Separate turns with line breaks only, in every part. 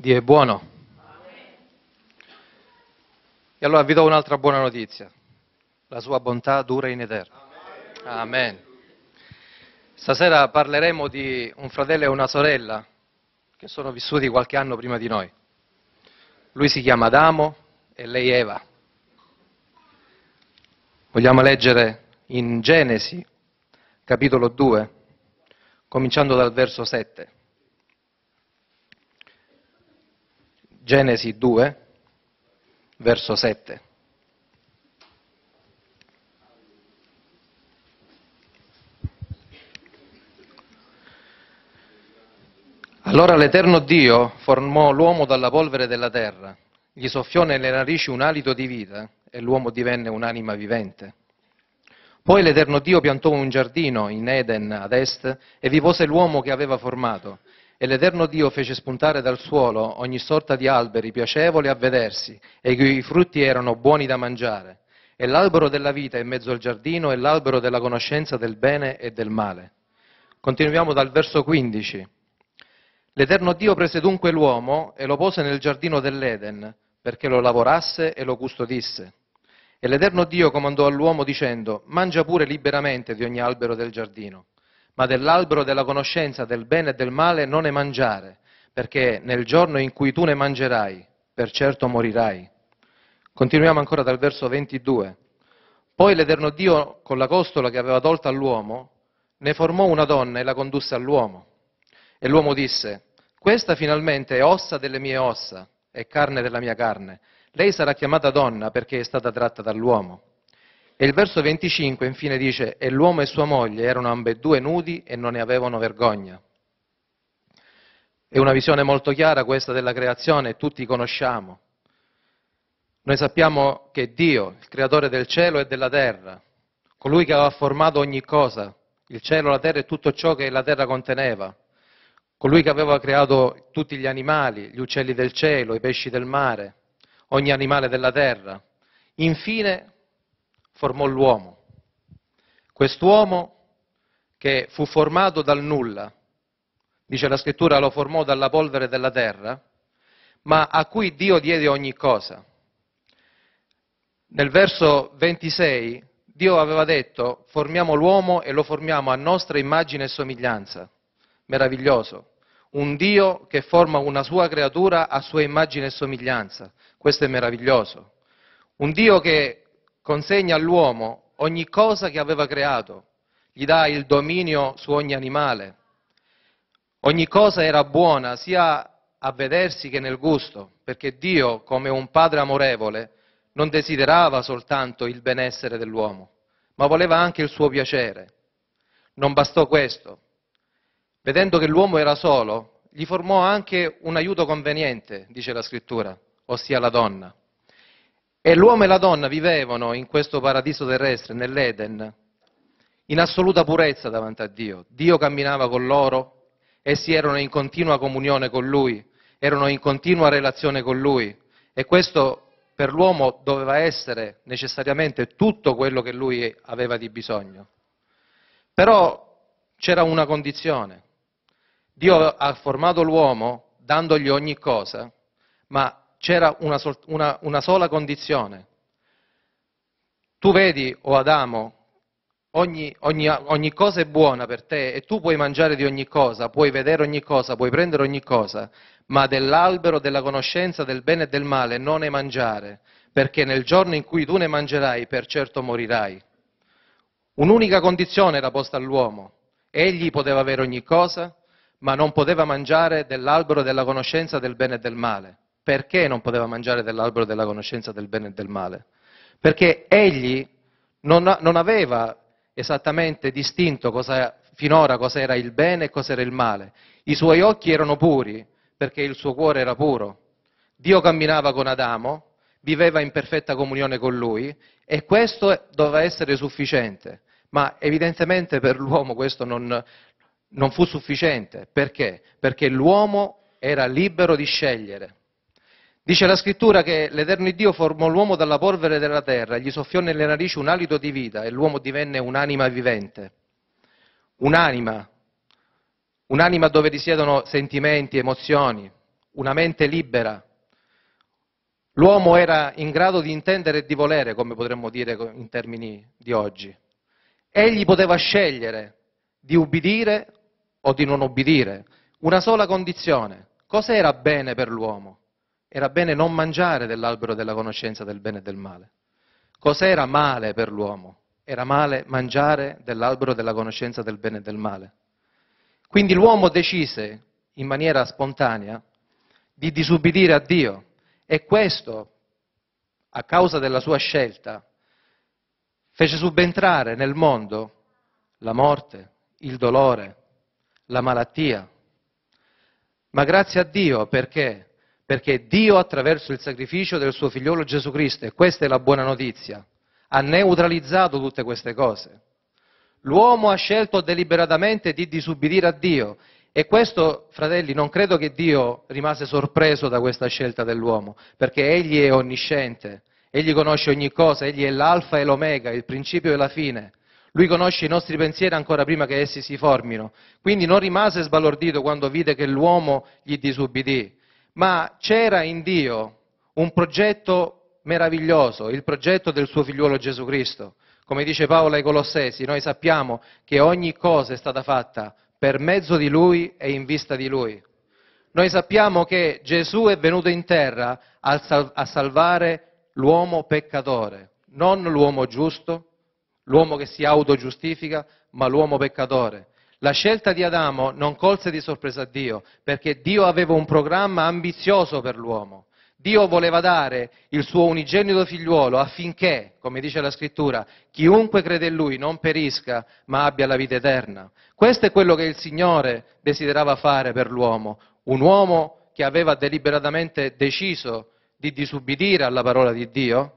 Dio è buono. E allora vi do un'altra buona notizia. La sua bontà dura in eterno. Amen. Stasera parleremo di un fratello e una sorella che sono vissuti qualche anno prima di noi. Lui si chiama Adamo e lei Eva. Vogliamo leggere in Genesi, capitolo 2, cominciando dal verso 7. Genesi 2, verso 7. Allora l'Eterno Dio formò l'uomo dalla polvere della terra, gli soffiò nelle narici un alito di vita e l'uomo divenne un'anima vivente. Poi l'Eterno Dio piantò un giardino in Eden ad est e vi pose l'uomo che aveva formato. E l'Eterno Dio fece spuntare dal suolo ogni sorta di alberi piacevoli a vedersi, e i cui frutti erano buoni da mangiare. E l'albero della vita in mezzo al giardino è l'albero della conoscenza del bene e del male. Continuiamo dal verso 15. L'Eterno Dio prese dunque l'uomo e lo pose nel giardino dell'Eden, perché lo lavorasse e lo custodisse. E l'Eterno Dio comandò all'uomo dicendo, mangia pure liberamente di ogni albero del giardino, ma dell'albero della conoscenza del bene e del male non ne mangiare, perché nel giorno in cui tu ne mangerai, per certo morirai. Continuiamo ancora dal verso 22. Poi l'Eterno Dio, con la costola che aveva tolta all'uomo, ne formò una donna e la condusse all'uomo. E l'uomo disse, questa finalmente è ossa delle mie ossa e carne della mia carne. Lei sarà chiamata donna perché è stata tratta dall'uomo. E il verso 25 infine dice, e l'uomo e sua moglie erano ambedue nudi e non ne avevano vergogna. È una visione molto chiara questa della creazione, tutti conosciamo. Noi sappiamo che Dio, il creatore del cielo e della terra, colui che aveva formato ogni cosa, il cielo, la terra e tutto ciò che la terra conteneva, colui che aveva creato tutti gli animali, gli uccelli del cielo, i pesci del mare, ogni animale della terra, infine formò l'uomo. Quest'uomo che fu formato dal nulla, dice la scrittura, lo formò dalla polvere della terra, ma a cui Dio diede ogni cosa. Nel verso 26 Dio aveva detto, formiamo l'uomo e lo formiamo a nostra immagine e somiglianza. Meraviglioso. Un Dio che forma una sua creatura a sua immagine e somiglianza. Questo è meraviglioso. Un Dio che consegna all'uomo ogni cosa che aveva creato, gli dà il dominio su ogni animale. Ogni cosa era buona sia a vedersi che nel gusto, perché Dio, come un padre amorevole, non desiderava soltanto il benessere dell'uomo, ma voleva anche il suo piacere. Non bastò questo. Vedendo che l'uomo era solo, gli formò anche un aiuto conveniente, dice la scrittura, ossia la donna. E l'uomo e la donna vivevano in questo paradiso terrestre, nell'Eden, in assoluta purezza davanti a Dio. Dio camminava con loro, essi erano in continua comunione con Lui, erano in continua relazione con Lui e questo per l'uomo doveva essere necessariamente tutto quello che lui aveva di bisogno. Però c'era una condizione. Dio ha formato l'uomo dandogli ogni cosa, ma c'era una, una, una sola condizione. Tu vedi, o oh Adamo, Ogni, ogni, ogni, cosa è buona per te e tu puoi mangiare di ogni cosa, puoi vedere ogni cosa, puoi prendere ogni cosa, ma dell'albero della conoscenza del bene e del male non ne mangiare, perché nel giorno in cui tu ne mangerai per certo morirai. Un'unica condizione era posta all'uomo, egli poteva avere ogni cosa, ma non poteva mangiare dell'albero della conoscenza del bene e del male perché non poteva mangiare dell'albero della conoscenza del bene e del male? Perché egli non, non aveva esattamente distinto cosa, finora cosa era il bene e cosa era il male. I suoi occhi erano puri perché il suo cuore era puro. Dio camminava con Adamo, viveva in perfetta comunione con lui e questo doveva essere sufficiente. Ma evidentemente per l'uomo questo non, non fu sufficiente. Perché? Perché l'uomo era libero di scegliere. Dice la scrittura che l'Eterno Dio formò l'uomo dalla polvere della terra, gli soffiò nelle narici un alito di vita e l'uomo divenne un'anima vivente. Un'anima, un'anima dove risiedono sentimenti, emozioni, una mente libera. L'uomo era in grado di intendere e di volere, come potremmo dire in termini di oggi. Egli poteva scegliere di ubbidire o di non ubbidire. Una sola condizione. Cos'era bene per l'uomo? Era bene non mangiare dell'albero della conoscenza del bene e del male. Cos'era male per l'uomo? Era male mangiare dell'albero della conoscenza del bene e del male. Quindi l'uomo decise, in maniera spontanea, di disubbidire a Dio e questo, a causa della sua scelta, fece subentrare nel mondo la morte, il dolore, la malattia. Ma grazie a Dio perché perché Dio attraverso il sacrificio del suo figliolo Gesù Cristo, e questa è la buona notizia, ha neutralizzato tutte queste cose. L'uomo ha scelto deliberatamente di disubbidire a Dio e questo, fratelli, non credo che Dio rimase sorpreso da questa scelta dell'uomo, perché egli è onnisciente, egli conosce ogni cosa, egli è l'alfa e l'omega, il principio e la fine. Lui conosce i nostri pensieri ancora prima che essi si formino. Quindi non rimase sbalordito quando vide che l'uomo gli disubbidì, ma c'era in Dio un progetto meraviglioso, il progetto del suo figliuolo Gesù Cristo. Come dice Paolo ai Colossesi, noi sappiamo che ogni cosa è stata fatta per mezzo di Lui e in vista di Lui. Noi sappiamo che Gesù è venuto in terra a, salvare l'uomo peccatore, non l'uomo giusto, l'uomo che si autogiustifica, ma l'uomo peccatore. La scelta di Adamo non colse di sorpresa Dio, perché Dio aveva un programma ambizioso per l'uomo. Dio voleva dare il suo unigenito figliuolo affinché, come dice la scrittura, chiunque crede in lui non perisca, ma abbia la vita eterna. Questo è quello che il Signore desiderava fare per l'uomo, un uomo che aveva deliberatamente deciso di disubbidire alla parola di Dio.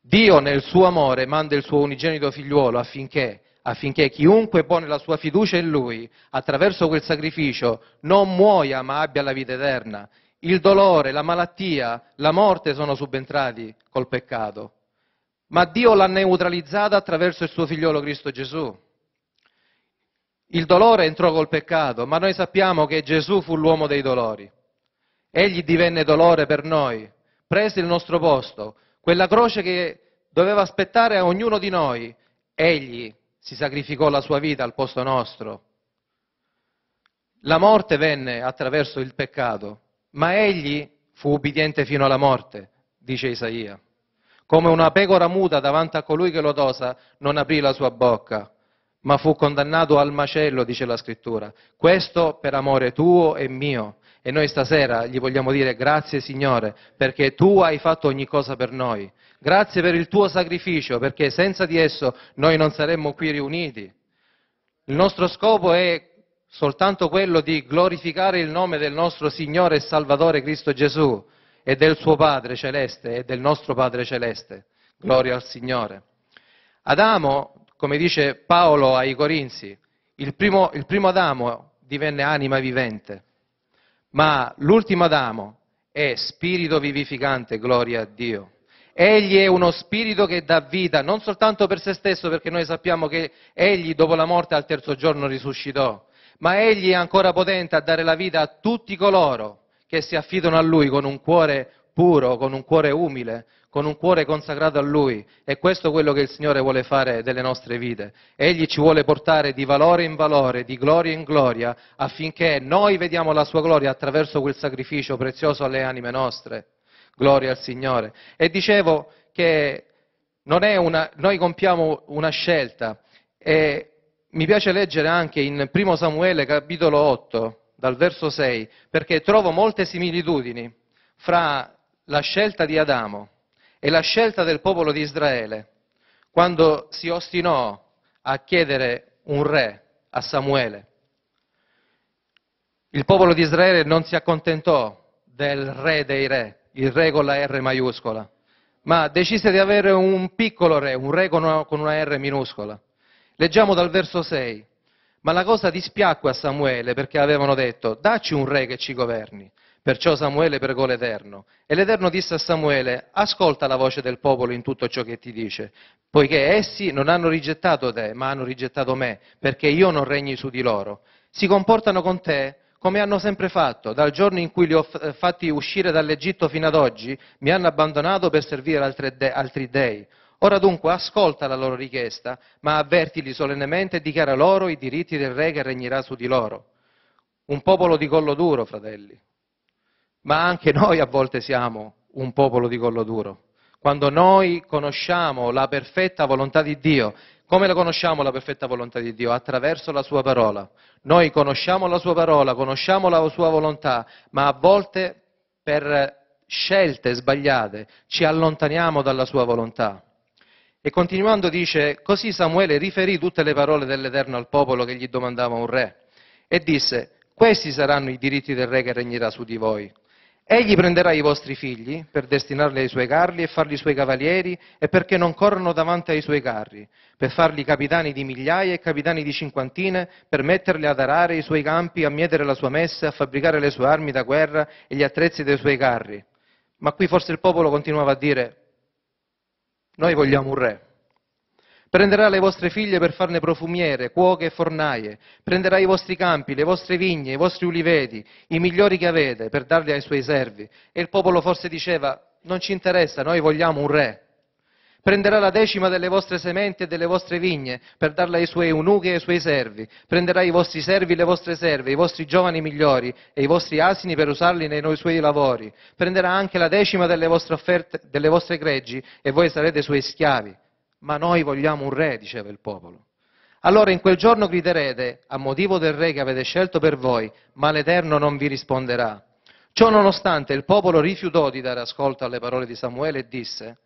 Dio nel suo amore manda il suo unigenito figliuolo affinché affinché chiunque pone la sua fiducia in Lui, attraverso quel sacrificio, non muoia ma abbia la vita eterna. Il dolore, la malattia, la morte sono subentrati col peccato, ma Dio l'ha neutralizzata attraverso il suo figliolo Cristo Gesù. Il dolore entrò col peccato, ma noi sappiamo che Gesù fu l'uomo dei dolori. Egli divenne dolore per noi, prese il nostro posto, quella croce che doveva aspettare a ognuno di noi, egli si sacrificò la sua vita al posto nostro. La morte venne attraverso il peccato, ma egli fu ubbidiente fino alla morte, dice Isaia. Come una pecora muta davanti a colui che lo dosa, non aprì la sua bocca, ma fu condannato al macello, dice la scrittura. Questo per amore tuo e mio, e noi stasera gli vogliamo dire grazie Signore perché tu hai fatto ogni cosa per noi. Grazie per il tuo sacrificio perché senza di esso noi non saremmo qui riuniti. Il nostro scopo è soltanto quello di glorificare il nome del nostro Signore e Salvatore Cristo Gesù e del suo Padre Celeste e del nostro Padre Celeste. Gloria al Signore. Adamo, come dice Paolo ai Corinzi, il primo, il primo Adamo divenne anima vivente ma l'ultimo Adamo è spirito vivificante, gloria a Dio. Egli è uno spirito che dà vita, non soltanto per se stesso, perché noi sappiamo che egli dopo la morte al terzo giorno risuscitò, ma egli è ancora potente a dare la vita a tutti coloro che si affidano a lui con un cuore puro, con un cuore umile, con un cuore consacrato a Lui. E questo è quello che il Signore vuole fare delle nostre vite. Egli ci vuole portare di valore in valore, di gloria in gloria, affinché noi vediamo la Sua gloria attraverso quel sacrificio prezioso alle anime nostre. Gloria al Signore. E dicevo che una, noi compiamo una scelta. E mi piace leggere anche in 1 Samuele capitolo 8, dal verso 6, perché trovo molte similitudini fra la scelta di Adamo e la scelta del popolo di Israele quando si ostinò a chiedere un re a Samuele. Il popolo di Israele non si accontentò del re dei re, il re con la R maiuscola, ma decise di avere un piccolo re, un re con una, con una R minuscola. Leggiamo dal verso 6. Ma la cosa dispiacque a Samuele perché avevano detto, dacci un re che ci governi. Perciò Samuele pregò l'Eterno. E l'Eterno disse a Samuele, ascolta la voce del popolo in tutto ciò che ti dice, poiché essi non hanno rigettato te, ma hanno rigettato me, perché io non regni su di loro. Si comportano con te come hanno sempre fatto, dal giorno in cui li ho fatti uscire dall'Egitto fino ad oggi, mi hanno abbandonato per servire altri dei. Ora dunque ascolta la loro richiesta, ma avvertili solennemente e dichiara loro i diritti del re che regnerà su di loro. Un popolo di collo duro, fratelli, ma anche noi a volte siamo un popolo di collo duro. Quando noi conosciamo la perfetta volontà di Dio, come la conosciamo la perfetta volontà di Dio? Attraverso la sua parola. Noi conosciamo la sua parola, conosciamo la sua volontà, ma a volte per scelte sbagliate ci allontaniamo dalla sua volontà. E continuando dice, così Samuele riferì tutte le parole dell'Eterno al popolo che gli domandava un re e disse, questi saranno i diritti del re che regnerà su di voi, Egli prenderà i vostri figli per destinarli ai suoi carri e farli suoi cavalieri e perché non corrono davanti ai suoi carri, per farli capitani di migliaia e capitani di cinquantine, per metterli ad arare i suoi campi, a mietere la sua messa, a fabbricare le sue armi da guerra e gli attrezzi dei suoi carri. Ma qui forse il popolo continuava a dire, noi vogliamo un re. Prenderà le vostre figlie per farne profumiere, cuoche e fornaie. Prenderà i vostri campi, le vostre vigne, i vostri uliveti, i migliori che avete, per darli ai suoi servi. E il popolo forse diceva, non ci interessa, noi vogliamo un re. Prenderà la decima delle vostre sementi e delle vostre vigne, per darla ai suoi eunuchi e ai suoi servi. Prenderà i vostri servi e le vostre serve, i vostri giovani migliori e i vostri asini per usarli nei suoi lavori. Prenderà anche la decima delle vostre offerte, delle vostre greggi, e voi sarete suoi schiavi ma noi vogliamo un re, diceva il popolo. Allora in quel giorno griderete, a motivo del re che avete scelto per voi, ma l'Eterno non vi risponderà. Ciò nonostante il popolo rifiutò di dare ascolto alle parole di Samuele e disse,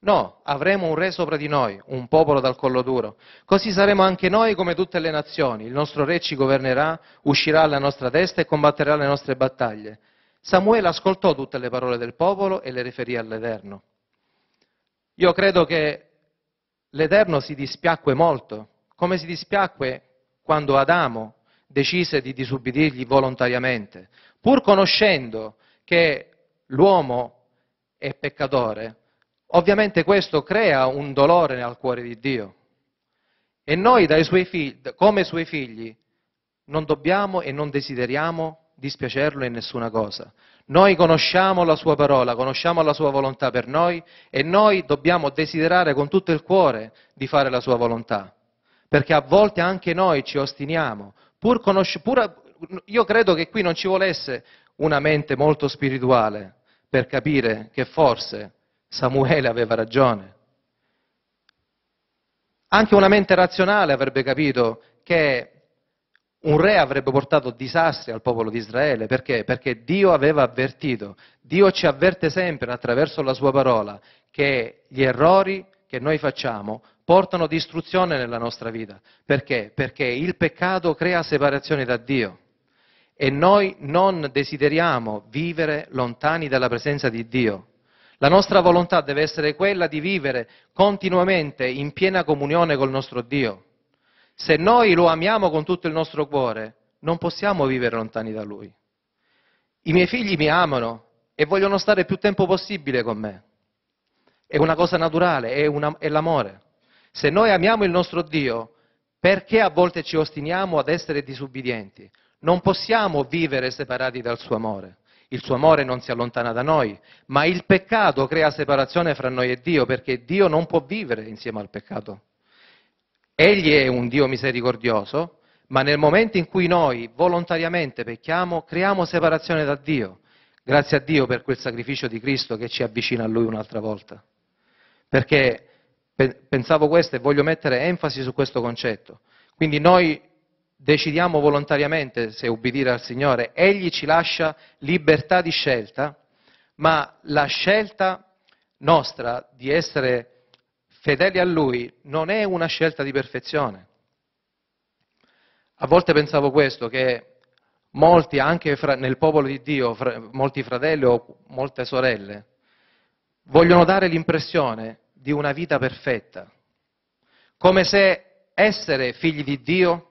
no, avremo un re sopra di noi, un popolo dal collo duro, così saremo anche noi come tutte le nazioni, il nostro re ci governerà, uscirà alla nostra testa e combatterà le nostre battaglie. Samuele ascoltò tutte le parole del popolo e le riferì all'Eterno. Io credo che l'Eterno si dispiacque molto, come si dispiacque quando Adamo decise di disubbidirgli volontariamente, pur conoscendo che l'uomo è peccatore, ovviamente questo crea un dolore nel cuore di Dio. E noi suoi figli, come suoi figli non dobbiamo e non desideriamo dispiacerlo in nessuna cosa. Noi conosciamo la sua parola, conosciamo la sua volontà per noi e noi dobbiamo desiderare con tutto il cuore di fare la sua volontà, perché a volte anche noi ci ostiniamo. Pur conosci- pur, io credo che qui non ci volesse una mente molto spirituale per capire che forse Samuele aveva ragione. Anche una mente razionale avrebbe capito che un re avrebbe portato disastri al popolo di Israele, perché? Perché Dio aveva avvertito, Dio ci avverte sempre attraverso la sua parola che gli errori che noi facciamo portano distruzione nella nostra vita, perché? Perché il peccato crea separazione da Dio e noi non desideriamo vivere lontani dalla presenza di Dio. La nostra volontà deve essere quella di vivere continuamente in piena comunione col nostro Dio. Se noi lo amiamo con tutto il nostro cuore, non possiamo vivere lontani da Lui. I miei figli mi amano e vogliono stare più tempo possibile con me. È una cosa naturale, è, una, è l'amore. Se noi amiamo il nostro Dio, perché a volte ci ostiniamo ad essere disubbidienti? Non possiamo vivere separati dal suo amore. Il suo amore non si allontana da noi, ma il peccato crea separazione fra noi e Dio, perché Dio non può vivere insieme al peccato. Egli è un Dio misericordioso, ma nel momento in cui noi volontariamente pecchiamo, creiamo separazione da Dio. Grazie a Dio per quel sacrificio di Cristo che ci avvicina a Lui un'altra volta. Perché pensavo questo e voglio mettere enfasi su questo concetto. Quindi noi decidiamo volontariamente se ubbidire al Signore, Egli ci lascia libertà di scelta, ma la scelta nostra di essere fedeli a Lui non è una scelta di perfezione. A volte pensavo questo, che molti, anche fra, nel popolo di Dio, fra, molti fratelli o molte sorelle, vogliono dare l'impressione di una vita perfetta, come se essere figli di Dio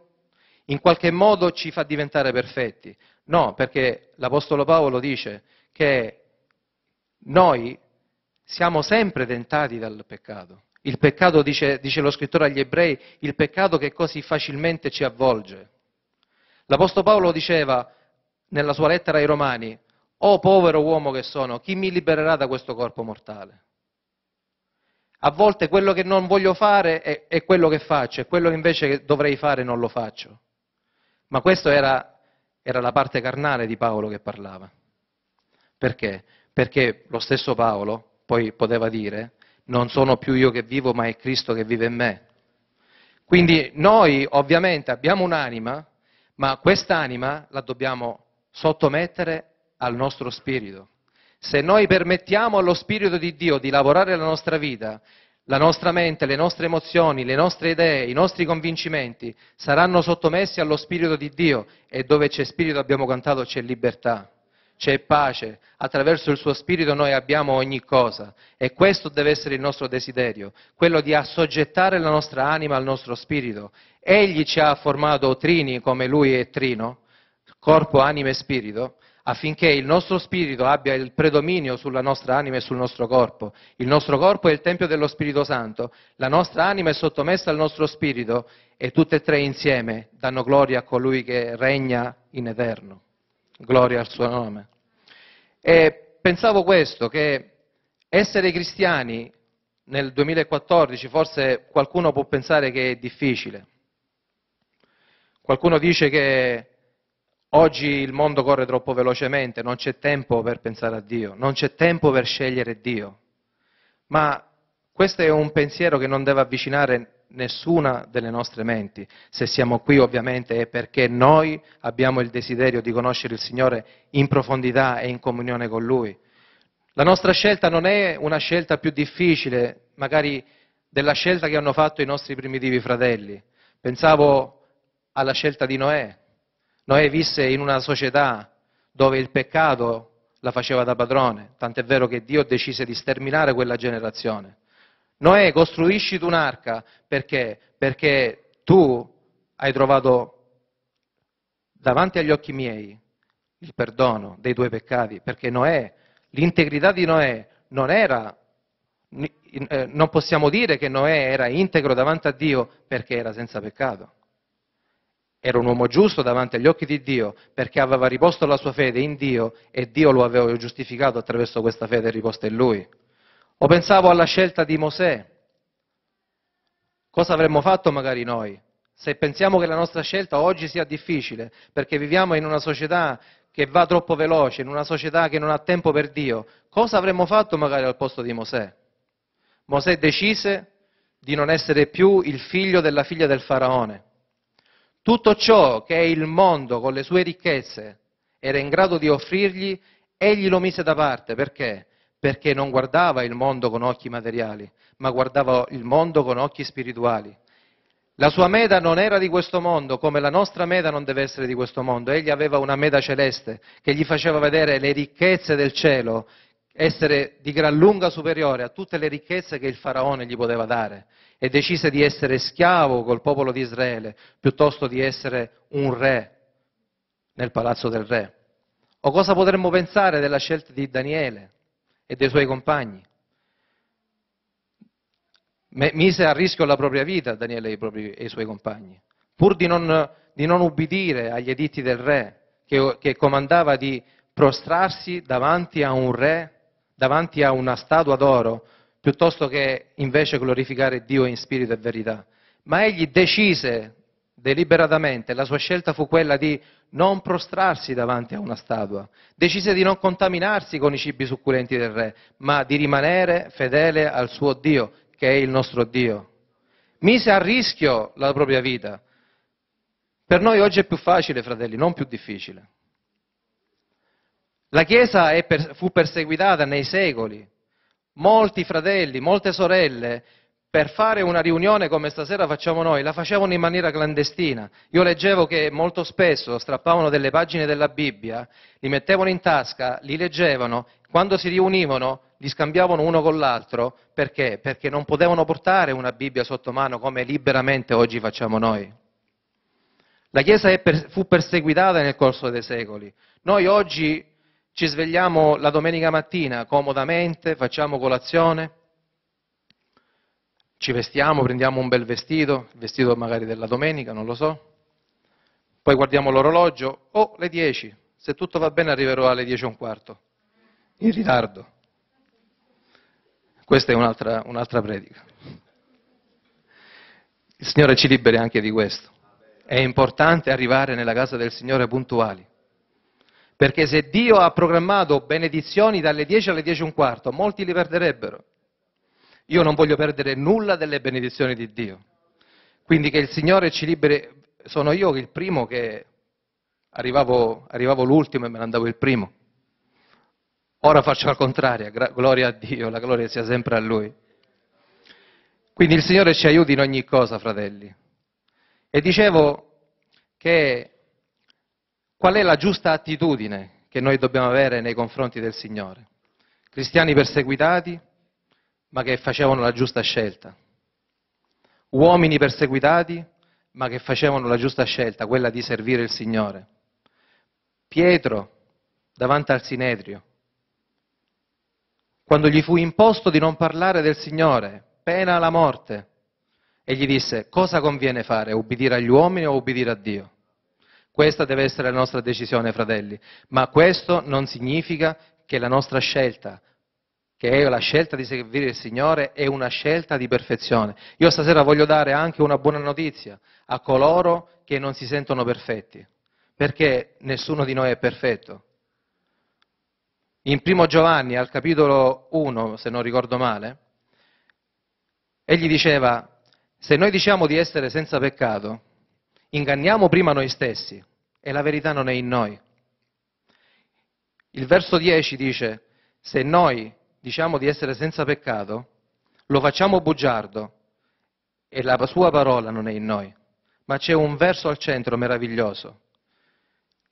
in qualche modo ci fa diventare perfetti. No, perché l'Apostolo Paolo dice che noi siamo sempre tentati dal peccato. Il peccato, dice, dice lo scrittore agli ebrei, il peccato che così facilmente ci avvolge. L'Apostolo Paolo diceva nella sua lettera ai Romani, oh, povero uomo che sono, chi mi libererà da questo corpo mortale? A volte quello che non voglio fare è, è quello che faccio, e quello invece che dovrei fare non lo faccio. Ma questa era, era la parte carnale di Paolo che parlava. Perché? Perché lo stesso Paolo poi poteva dire, non sono più io che vivo, ma è Cristo che vive in me. Quindi noi ovviamente abbiamo un'anima, ma quest'anima la dobbiamo sottomettere al nostro spirito. Se noi permettiamo allo Spirito di Dio di lavorare la nostra vita, la nostra mente, le nostre emozioni, le nostre idee, i nostri convincimenti saranno sottomessi allo Spirito di Dio e dove c'è Spirito abbiamo cantato c'è libertà c'è pace, attraverso il suo spirito noi abbiamo ogni cosa e questo deve essere il nostro desiderio, quello di assoggettare la nostra anima al nostro spirito. Egli ci ha formato trini come lui è trino, corpo, anima e spirito, affinché il nostro spirito abbia il predominio sulla nostra anima e sul nostro corpo. Il nostro corpo è il Tempio dello Spirito Santo, la nostra anima è sottomessa al nostro spirito e tutte e tre insieme danno gloria a colui che regna in eterno gloria al suo nome. E pensavo questo, che essere cristiani nel 2014 forse qualcuno può pensare che è difficile. Qualcuno dice che oggi il mondo corre troppo velocemente, non c'è tempo per pensare a Dio, non c'è tempo per scegliere Dio. Ma questo è un pensiero che non deve avvicinare nessuna delle nostre menti. Se siamo qui ovviamente è perché noi abbiamo il desiderio di conoscere il Signore in profondità e in comunione con Lui. La nostra scelta non è una scelta più difficile, magari della scelta che hanno fatto i nostri primitivi fratelli. Pensavo alla scelta di Noè. Noè visse in una società dove il peccato la faceva da padrone, tant'è vero che Dio decise di sterminare quella generazione. Noè, costruisci tu un'arca perché? Perché tu hai trovato davanti agli occhi miei il perdono dei tuoi peccati, perché Noè, l'integrità di Noè non era, eh, non possiamo dire che Noè era integro davanti a Dio perché era senza peccato. Era un uomo giusto davanti agli occhi di Dio perché aveva riposto la sua fede in Dio e Dio lo aveva giustificato attraverso questa fede riposta in lui. O pensavo alla scelta di Mosè. Cosa avremmo fatto magari noi? Se pensiamo che la nostra scelta oggi sia difficile, perché viviamo in una società che va troppo veloce, in una società che non ha tempo per Dio, cosa avremmo fatto magari al posto di Mosè? Mosè decise di non essere più il figlio della figlia del faraone. Tutto ciò che il mondo con le sue ricchezze era in grado di offrirgli, egli lo mise da parte perché? perché non guardava il mondo con occhi materiali, ma guardava il mondo con occhi spirituali. La sua meta non era di questo mondo, come la nostra meta non deve essere di questo mondo. Egli aveva una meta celeste che gli faceva vedere le ricchezze del cielo essere di gran lunga superiore a tutte le ricchezze che il faraone gli poteva dare e decise di essere schiavo col popolo di Israele piuttosto di essere un re nel palazzo del re. O cosa potremmo pensare della scelta di Daniele? e dei suoi compagni. Mise a rischio la propria vita Daniele e i, propri, e i suoi compagni, pur di non, di non, ubbidire agli editti del re, che, che comandava di prostrarsi davanti a un re, davanti a una statua d'oro, piuttosto che invece glorificare Dio in spirito e verità. Ma egli decise deliberatamente, la sua scelta fu quella di non prostrarsi davanti a una statua, decise di non contaminarsi con i cibi succulenti del re, ma di rimanere fedele al suo Dio, che è il nostro Dio. Mise a rischio la propria vita. Per noi oggi è più facile, fratelli, non più difficile. La Chiesa per, fu perseguitata nei secoli. Molti fratelli, molte sorelle per fare una riunione come stasera facciamo noi, la facevano in maniera clandestina. Io leggevo che molto spesso strappavano delle pagine della Bibbia, li mettevano in tasca, li leggevano, quando si riunivano li scambiavano uno con l'altro, perché? Perché non potevano portare una Bibbia sotto mano come liberamente oggi facciamo noi. La Chiesa per, fu perseguitata nel corso dei secoli. Noi oggi ci svegliamo la domenica mattina comodamente, facciamo colazione, ci vestiamo, prendiamo un bel vestito, il vestito magari della domenica, non lo so, poi guardiamo l'orologio, oh, le 10, se tutto va bene arriverò alle 10 e un quarto, in ritardo. Questa è un'altra, un'altra predica. Il Signore ci liberi anche di questo. È importante arrivare nella casa del Signore puntuali. Perché se Dio ha programmato benedizioni dalle 10 alle 10 e un quarto, molti li perderebbero. Io non voglio perdere nulla delle benedizioni di Dio. Quindi che il Signore ci liberi, sono io il primo che arrivavo, arrivavo l'ultimo e me ne andavo il primo. Ora faccio al contrario, gloria a Dio, la gloria sia sempre a Lui. Quindi il Signore ci aiuti in ogni cosa, fratelli. E dicevo che qual è la giusta attitudine che noi dobbiamo avere nei confronti del Signore? Cristiani perseguitati, ma che facevano la giusta scelta. Uomini perseguitati, ma che facevano la giusta scelta, quella di servire il Signore. Pietro, davanti al Sinedrio, quando gli fu imposto di non parlare del Signore, pena la morte, e gli disse, cosa conviene fare, ubbidire agli uomini o ubbidire a Dio? Questa deve essere la nostra decisione, fratelli, ma questo non significa che la nostra scelta che è la scelta di servire il Signore è una scelta di perfezione. Io stasera voglio dare anche una buona notizia a coloro che non si sentono perfetti, perché nessuno di noi è perfetto. In primo Giovanni, al capitolo 1, se non ricordo male, egli diceva, se noi diciamo di essere senza peccato, inganniamo prima noi stessi e la verità non è in noi. Il verso 10 dice, se noi diciamo di essere senza peccato, lo facciamo bugiardo e la sua parola non è in noi. Ma c'è un verso al centro meraviglioso.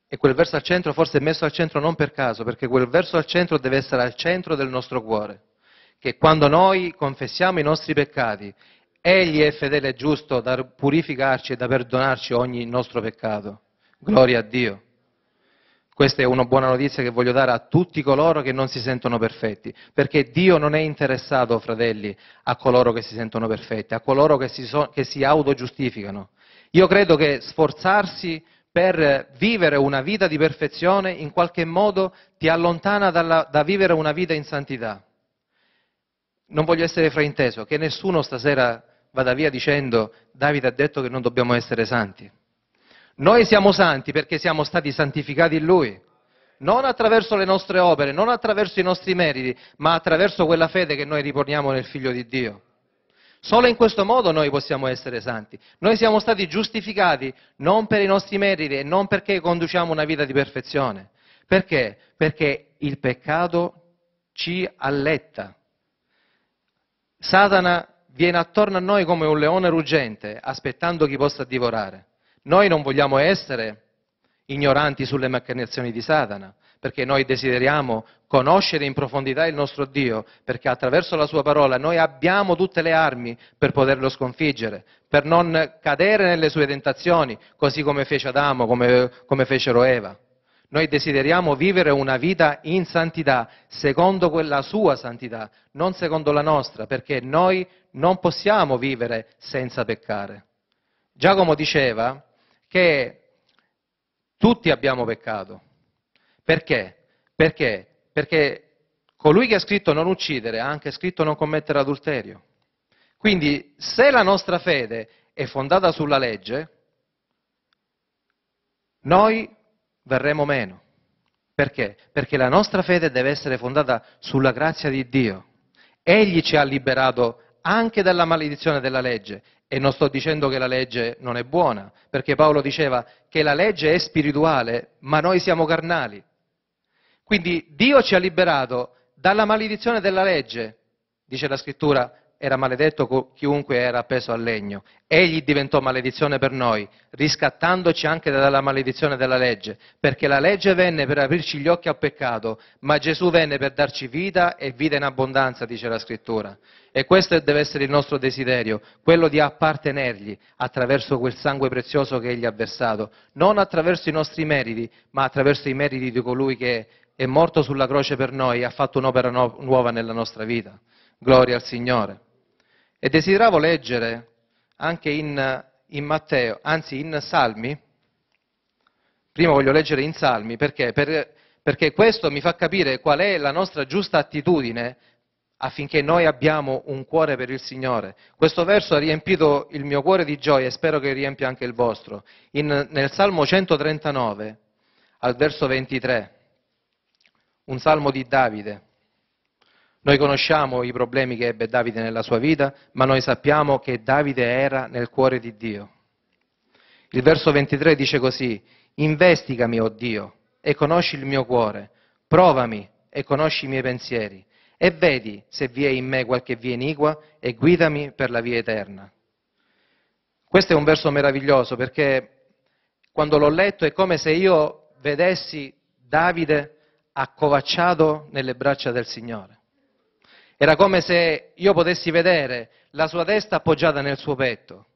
E quel verso al centro forse è messo al centro non per caso, perché quel verso al centro deve essere al centro del nostro cuore. Che quando noi confessiamo i nostri peccati, Egli è fedele e giusto da purificarci e da perdonarci ogni nostro peccato. Gloria a Dio. Questa è una buona notizia che voglio dare a tutti coloro che non si sentono perfetti, perché Dio non è interessato, fratelli, a coloro che si sentono perfetti, a coloro che si, so, che si autogiustificano. Io credo che sforzarsi per vivere una vita di perfezione in qualche modo ti allontana dalla, da vivere una vita in santità. Non voglio essere frainteso, che nessuno stasera vada via dicendo Davide ha detto che non dobbiamo essere santi. Noi siamo santi perché siamo stati santificati in Lui, non attraverso le nostre opere, non attraverso i nostri meriti, ma attraverso quella fede che noi riponiamo nel Figlio di Dio. Solo in questo modo noi possiamo essere santi. Noi siamo stati giustificati non per i nostri meriti e non perché conduciamo una vita di perfezione. Perché? Perché il peccato ci alletta. Satana viene attorno a noi come un leone ruggente, aspettando chi possa divorare. Noi non vogliamo essere ignoranti sulle macchinazioni di Satana, perché noi desideriamo conoscere in profondità il nostro Dio, perché attraverso la sua parola noi abbiamo tutte le armi per poterlo sconfiggere, per non cadere nelle sue tentazioni, così come fece Adamo, come, come fecero Eva. Noi desideriamo vivere una vita in santità, secondo quella sua santità, non secondo la nostra, perché noi non possiamo vivere senza peccare. Giacomo diceva, che tutti abbiamo peccato. Perché? Perché? Perché colui che ha scritto non uccidere ha anche scritto non commettere adulterio. Quindi se la nostra fede è fondata sulla legge, noi verremo meno. Perché? Perché la nostra fede deve essere fondata sulla grazia di Dio. Egli ci ha liberato anche dalla maledizione della legge e non sto dicendo che la legge non è buona, perché Paolo diceva che la legge è spirituale, ma noi siamo carnali. Quindi Dio ci ha liberato dalla maledizione della legge, dice la scrittura, era maledetto chiunque era appeso al legno. Egli diventò maledizione per noi, riscattandoci anche dalla maledizione della legge, perché la legge venne per aprirci gli occhi al peccato, ma Gesù venne per darci vita e vita in abbondanza, dice la scrittura. E questo deve essere il nostro desiderio, quello di appartenergli attraverso quel sangue prezioso che egli ha versato, non attraverso i nostri meriti, ma attraverso i meriti di colui che è morto sulla croce per noi e ha fatto un'opera no- nuova nella nostra vita. Gloria al Signore. E desideravo leggere anche in, in Matteo, anzi in Salmi, prima voglio leggere in Salmi perché? Per, perché questo mi fa capire qual è la nostra giusta attitudine affinché noi abbiamo un cuore per il Signore. Questo verso ha riempito il mio cuore di gioia e spero che riempia anche il vostro. In, nel Salmo 139, al verso 23, un salmo di Davide. Noi conosciamo i problemi che ebbe Davide nella sua vita, ma noi sappiamo che Davide era nel cuore di Dio. Il verso 23 dice così, investigami, o oh Dio, e conosci il mio cuore, provami e conosci i miei pensieri, e vedi se vi è in me qualche via iniqua e guidami per la via eterna. Questo è un verso meraviglioso perché quando l'ho letto è come se io vedessi Davide accovacciato nelle braccia del Signore. Era come se io potessi vedere la sua testa appoggiata nel suo petto,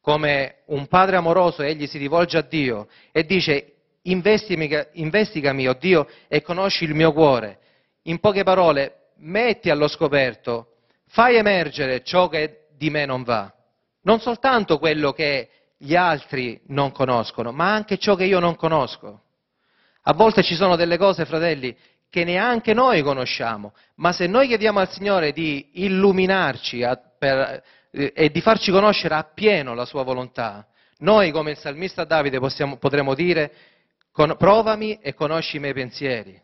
come un padre amoroso egli si rivolge a Dio e dice investigami, oh Dio, e conosci il mio cuore. In poche parole, metti allo scoperto, fai emergere ciò che di me non va. Non soltanto quello che gli altri non conoscono, ma anche ciò che io non conosco. A volte ci sono delle cose, fratelli, che neanche noi conosciamo, ma se noi chiediamo al Signore di illuminarci a, per, eh, e di farci conoscere appieno la sua volontà, noi come il salmista Davide possiamo, potremo dire con, provami e conosci i miei pensieri,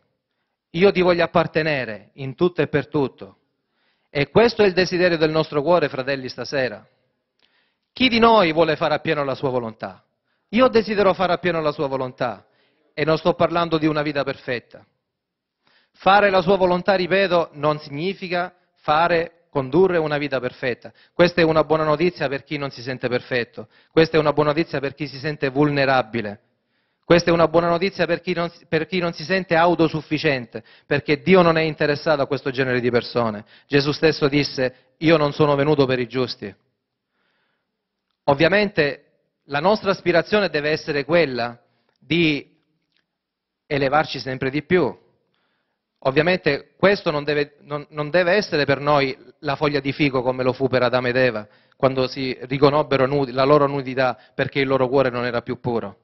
io ti voglio appartenere in tutto e per tutto. E questo è il desiderio del nostro cuore, fratelli, stasera. Chi di noi vuole fare appieno la sua volontà? Io desidero fare appieno la sua volontà e non sto parlando di una vita perfetta. Fare la sua volontà, ripeto, non significa fare, condurre una vita perfetta. Questa è una buona notizia per chi non si sente perfetto, questa è una buona notizia per chi si sente vulnerabile, questa è una buona notizia per chi non, per chi non si sente autosufficiente, perché Dio non è interessato a questo genere di persone. Gesù stesso disse, io non sono venuto per i giusti. Ovviamente la nostra aspirazione deve essere quella di elevarci sempre di più, Ovviamente questo non deve, non, non deve, essere per noi la foglia di fico come lo fu per Adamo ed Eva, quando si riconobbero nudi, la loro nudità perché il loro cuore non era più puro.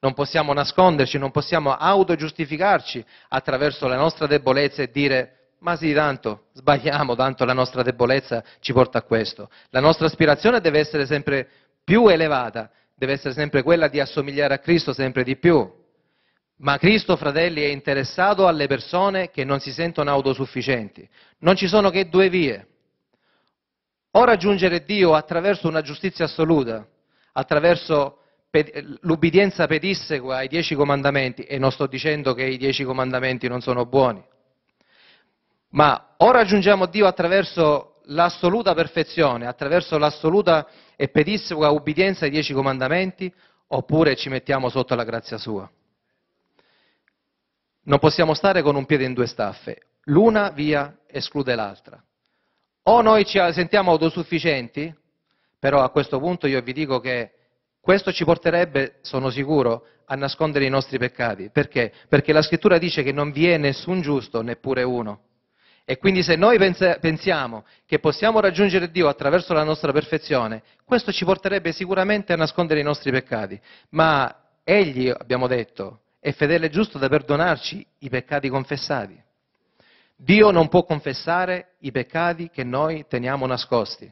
Non possiamo nasconderci, non possiamo autogiustificarci attraverso la nostra debolezza e dire ma sì, tanto sbagliamo, tanto la nostra debolezza ci porta a questo. La nostra aspirazione deve essere sempre più elevata, deve essere sempre quella di assomigliare a Cristo sempre di più, ma Cristo, fratelli, è interessato alle persone che non si sentono autosufficienti. Non ci sono che due vie. O raggiungere Dio attraverso una giustizia assoluta, attraverso l'ubbidienza pedissequa ai dieci comandamenti, e non sto dicendo che i dieci comandamenti non sono buoni, ma o raggiungiamo Dio attraverso l'assoluta perfezione, attraverso l'assoluta e pedissequa ubbidienza ai dieci comandamenti, oppure ci mettiamo sotto la grazia sua. Non possiamo stare con un piede in due staffe, l'una via esclude l'altra. O noi ci sentiamo autosufficienti, però a questo punto io vi dico che questo ci porterebbe, sono sicuro, a nascondere i nostri peccati. Perché? Perché la scrittura dice che non vi è nessun giusto, neppure uno. E quindi se noi pensiamo che possiamo raggiungere Dio attraverso la nostra perfezione, questo ci porterebbe sicuramente a nascondere i nostri peccati. Ma Egli, abbiamo detto, è fedele e giusto da perdonarci i peccati confessati. Dio non può confessare i peccati che noi teniamo nascosti.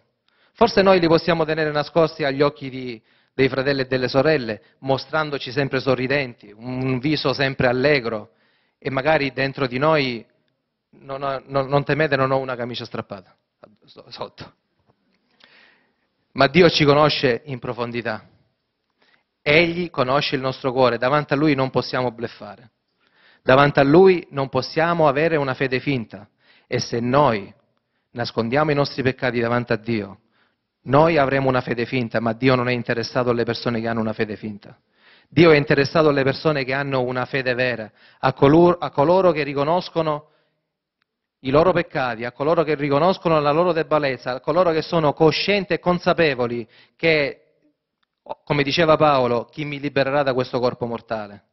Forse noi li possiamo tenere nascosti agli occhi di, dei fratelli e delle sorelle, mostrandoci sempre sorridenti, un viso sempre allegro e magari dentro di noi, non, non, non temete, non ho una camicia strappata sotto. Ma Dio ci conosce in profondità. Egli conosce il nostro cuore, davanti a Lui non possiamo bleffare, davanti a Lui non possiamo avere una fede finta e se noi nascondiamo i nostri peccati davanti a Dio, noi avremo una fede finta, ma Dio non è interessato alle persone che hanno una fede finta. Dio è interessato alle persone che hanno una fede vera, a, color, a coloro che riconoscono i loro peccati, a coloro che riconoscono la loro debolezza, a coloro che sono coscienti e consapevoli che come diceva Paolo, chi mi libererà da questo corpo mortale?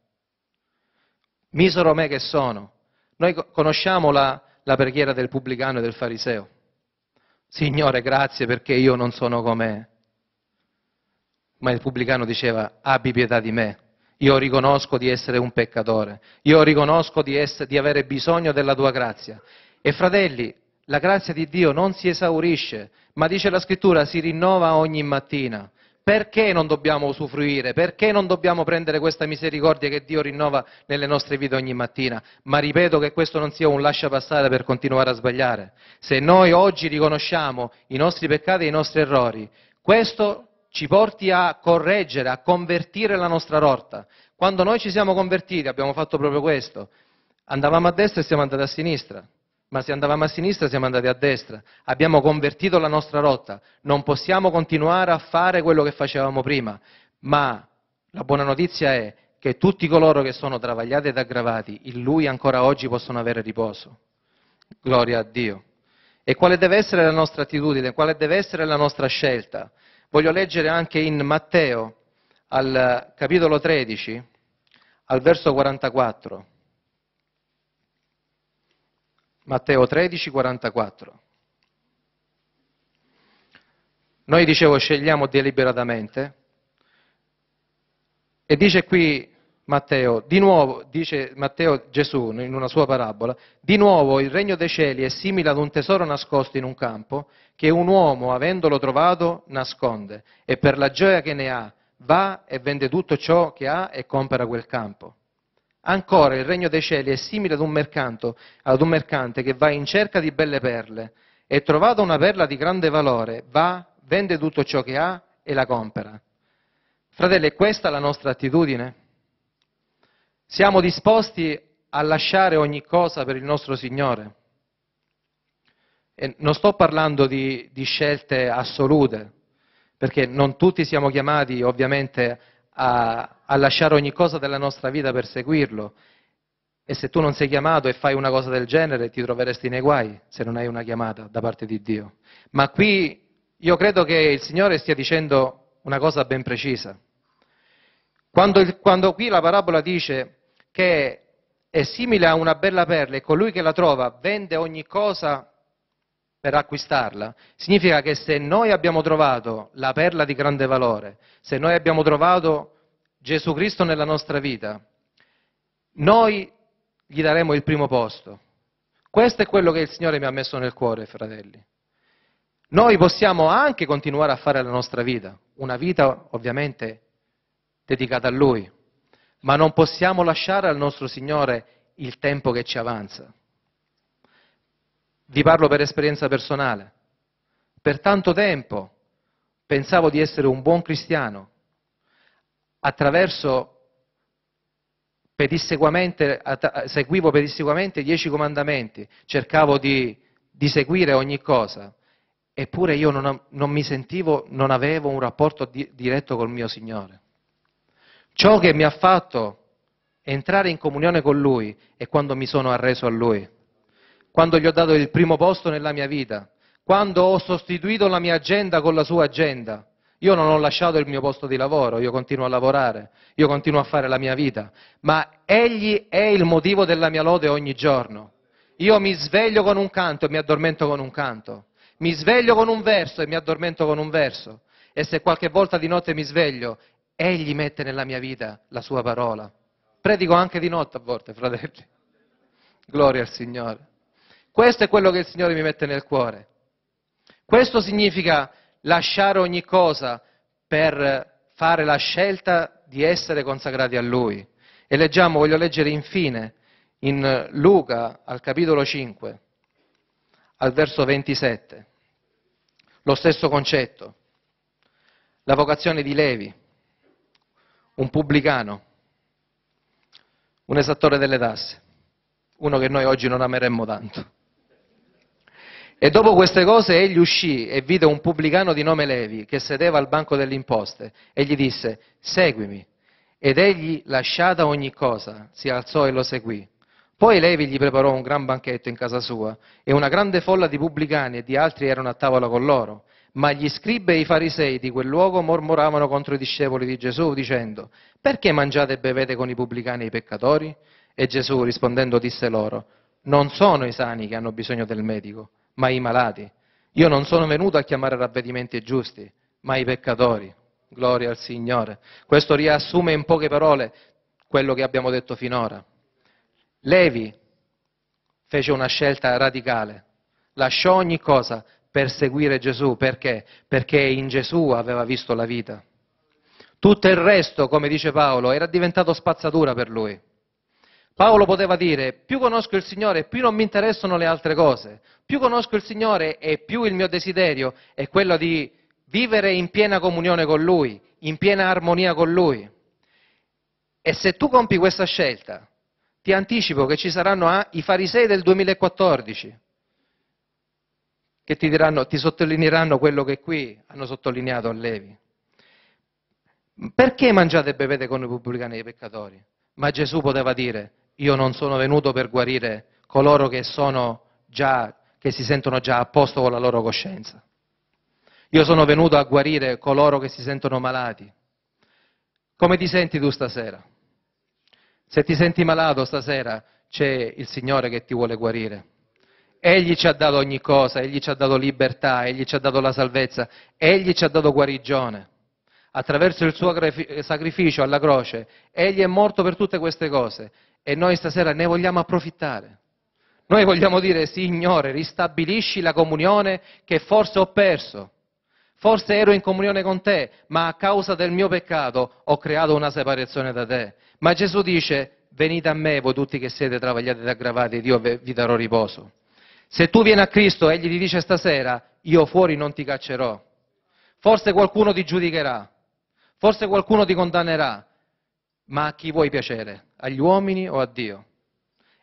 Misero me che sono. Noi conosciamo la, la preghiera del pubblicano e del fariseo. Signore, grazie perché io non sono come... Ma il pubblicano diceva, abbi pietà di me, io riconosco di essere un peccatore, io riconosco di, essere, di avere bisogno della tua grazia. E fratelli, la grazia di Dio non si esaurisce, ma dice la scrittura, si rinnova ogni mattina. Perché non dobbiamo usufruire? Perché non dobbiamo prendere questa misericordia che Dio rinnova nelle nostre vite ogni mattina? Ma ripeto che questo non sia un lascia passare per continuare a sbagliare. Se noi oggi riconosciamo i nostri peccati e i nostri errori, questo ci porti a correggere, a convertire la nostra rotta. Quando noi ci siamo convertiti abbiamo fatto proprio questo. Andavamo a destra e siamo andati a sinistra ma se andavamo a sinistra siamo andati a destra, abbiamo convertito la nostra rotta, non possiamo continuare a fare quello che facevamo prima, ma la buona notizia è che tutti coloro che sono travagliati ed aggravati in Lui ancora oggi possono avere riposo. Gloria a Dio. E quale deve essere la nostra attitudine, quale deve essere la nostra scelta? Voglio leggere anche in Matteo, al capitolo 13, al verso 44. Matteo 13, 44. Noi, dicevo, scegliamo deliberatamente. E dice qui Matteo, di nuovo, dice Matteo Gesù in una sua parabola, di nuovo il regno dei cieli è simile ad un tesoro nascosto in un campo che un uomo, avendolo trovato, nasconde e per la gioia che ne ha va e vende tutto ciò che ha e compra quel campo. Ancora, il regno dei cieli è simile ad un, mercanto, ad un mercante che va in cerca di belle perle e trovata una perla di grande valore, va, vende tutto ciò che ha e la compra. Fratelli, è questa la nostra attitudine? Siamo disposti a lasciare ogni cosa per il nostro Signore? E non sto parlando di, di scelte assolute, perché non tutti siamo chiamati ovviamente a, a lasciare ogni cosa della nostra vita per seguirlo. E se tu non sei chiamato e fai una cosa del genere ti troveresti nei guai se non hai una chiamata da parte di Dio. Ma qui io credo che il Signore stia dicendo una cosa ben precisa. Quando, quando, qui la parabola dice che è simile a una bella perla e colui che la trova vende ogni cosa per acquistarla, significa che se noi abbiamo trovato la perla di grande valore, se noi abbiamo trovato Gesù Cristo nella nostra vita, noi gli daremo il primo posto. Questo è quello che il Signore mi ha messo nel cuore, fratelli. Noi possiamo anche continuare a fare la nostra vita, una vita ovviamente dedicata a Lui, ma non possiamo lasciare al nostro Signore il tempo che ci avanza. Vi parlo per esperienza personale. Per tanto tempo pensavo di essere un buon cristiano attraverso pedisseguamente, seguivo pedisseguamente i dieci comandamenti, cercavo di, di, seguire ogni cosa, eppure io non, non mi sentivo, non avevo un rapporto di, diretto col mio Signore. Ciò che mi ha fatto entrare in comunione con Lui è quando mi sono arreso a Lui quando gli ho dato il primo posto nella mia vita, quando ho sostituito la mia agenda con la sua agenda. Io non ho lasciato il mio posto di lavoro, io continuo a lavorare, io continuo a fare la mia vita, ma egli è il motivo della mia lode ogni giorno. Io mi sveglio con un canto e mi addormento con un canto. Mi sveglio con un verso e mi addormento con un verso. E se qualche volta di notte mi sveglio, egli mette nella mia vita la sua parola. Predico anche di notte a volte, fratelli. Gloria al Signore. Questo è quello che il Signore mi mette nel cuore. Questo significa lasciare ogni cosa per fare la scelta di essere consacrati a Lui. E leggiamo, voglio leggere infine, in Luca al capitolo 5, al verso 27, lo stesso concetto, la vocazione di Levi, un pubblicano, un esattore delle tasse, uno che noi oggi non ameremmo tanto. E dopo queste cose egli uscì e vide un pubblicano di nome Levi che sedeva al banco delle imposte e gli disse, seguimi. Ed egli, lasciata ogni cosa, si alzò e lo seguì. Poi Levi gli preparò un gran banchetto in casa sua e una grande folla di pubblicani e di altri erano a tavola con loro. Ma gli scribi e i farisei di quel luogo mormoravano contro i discepoli di Gesù, dicendo, perché mangiate e bevete con i pubblicani e i peccatori? E Gesù rispondendo disse loro, non sono i sani che hanno bisogno del medico, ma i malati. Io non sono venuto a chiamare ravvedimenti giusti, ma i peccatori. Gloria al Signore. Questo riassume in poche parole quello che abbiamo detto finora. Levi fece una scelta radicale, lasciò ogni cosa per seguire Gesù, perché? Perché in Gesù aveva visto la vita. Tutto il resto, come dice Paolo, era diventato spazzatura per lui. Paolo poteva dire, più conosco il Signore, più non mi interessano le altre cose, più conosco il Signore e più il mio desiderio è quello di vivere in piena comunione con Lui, in piena armonia con Lui. E se tu compi questa scelta, ti anticipo che ci saranno i farisei del 2014 che ti, diranno, ti sottolineeranno quello che qui hanno sottolineato a Levi. Perché mangiate e bevete con i pubblicani e i peccatori? Ma Gesù poteva dire, io non sono venuto per guarire coloro che, già, che si sentono già a posto con la loro coscienza. Io sono venuto a guarire coloro che si sentono malati. Come ti senti tu stasera? Se ti senti malato stasera c'è il Signore che ti vuole guarire. Egli ci ha dato ogni cosa, Egli ci ha dato libertà, Egli ci ha dato la salvezza, Egli ci ha dato guarigione. Attraverso il suo sacrificio alla croce, Egli è morto per tutte queste cose. E noi stasera ne vogliamo approfittare. Noi vogliamo dire, Signore, ristabilisci la comunione che forse ho perso. Forse ero in comunione con te, ma a causa del mio peccato ho creato una separazione da te. Ma Gesù dice, venite a me voi tutti che siete travagliati ed aggravati, io vi darò riposo. Se tu vieni a Cristo, Egli ti dice stasera, io fuori non ti caccerò. Forse qualcuno ti giudicherà, forse qualcuno ti condannerà, ma a chi vuoi piacere, agli uomini o a Dio.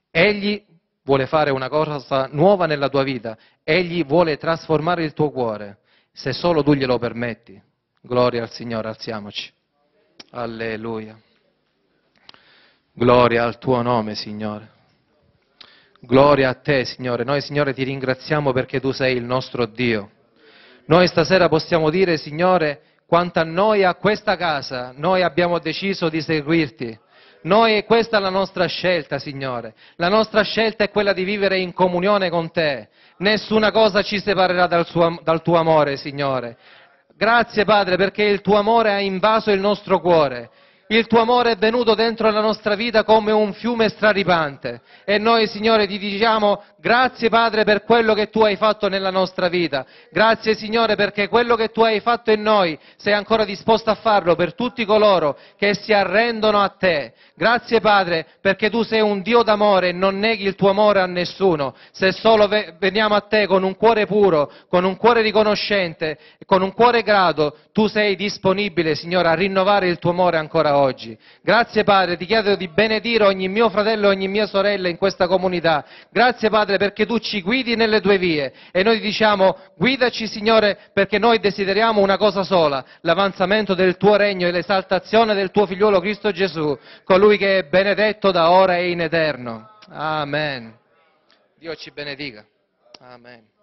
Egli vuole fare una cosa nuova nella tua vita, egli vuole trasformare il tuo cuore, se solo tu glielo permetti. Gloria al Signore, alziamoci. Alleluia. Gloria al tuo nome, Signore. Gloria a te, Signore. Noi, Signore, ti ringraziamo perché tu sei il nostro Dio. Noi stasera possiamo dire, Signore, quanto a noi, a questa casa, noi abbiamo deciso di seguirti. Noi, questa è la nostra scelta, Signore. La nostra scelta è quella di vivere in comunione con Te. Nessuna cosa ci separerà dal, suo, dal Tuo amore, Signore. Grazie, Padre, perché il Tuo amore ha invaso il nostro cuore. Il tuo amore è venuto dentro la nostra vita come un fiume straripante e noi, Signore, ti diciamo Grazie, Padre, per quello che Tu hai fatto nella nostra vita. Grazie, Signore, perché quello che Tu hai fatto in noi sei ancora disposto a farlo per tutti coloro che si arrendono a Te. Grazie, Padre, perché Tu sei un Dio d'amore e non neghi il Tuo amore a nessuno. Se solo veniamo a Te con un cuore puro, con un cuore riconoscente, con un cuore grato, Tu sei disponibile, Signore, a rinnovare il Tuo amore ancora oggi. Grazie, Padre, Ti chiedo di benedire ogni mio fratello e ogni mia sorella in questa comunità. Grazie, Padre, Padre, perché tu ci guidi nelle tue vie. E noi diciamo, guidaci Signore, perché noi desideriamo una cosa sola, l'avanzamento del tuo regno e l'esaltazione del tuo figliuolo Cristo Gesù, colui che è benedetto da ora e in eterno. Amen. Dio ci benedica. Amen.